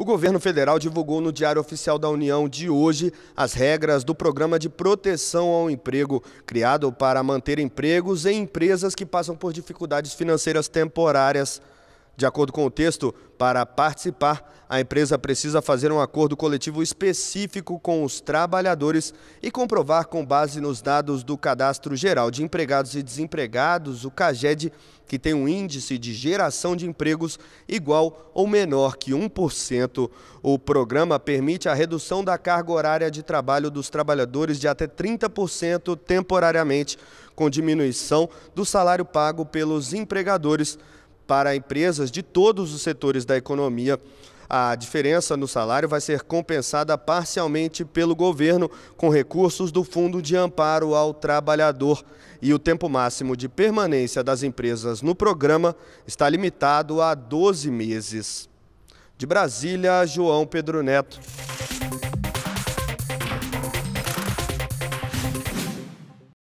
O governo federal divulgou no Diário Oficial da União de hoje as regras do Programa de Proteção ao Emprego, criado para manter empregos em empresas que passam por dificuldades financeiras temporárias. De acordo com o texto, para participar, a empresa precisa fazer um acordo coletivo específico com os trabalhadores e comprovar, com base nos dados do Cadastro Geral de Empregados e Desempregados, o CAGED, que tem um índice de geração de empregos igual ou menor que 1%. O programa permite a redução da carga horária de trabalho dos trabalhadores de até 30% temporariamente, com diminuição do salário pago pelos empregadores para empresas de todos os setores da economia. A diferença no salário vai ser compensada parcialmente pelo governo com recursos do Fundo de Amparo ao Trabalhador. E o tempo máximo de permanência das empresas no programa está limitado a 12 meses. De Brasília, João Pedro Neto.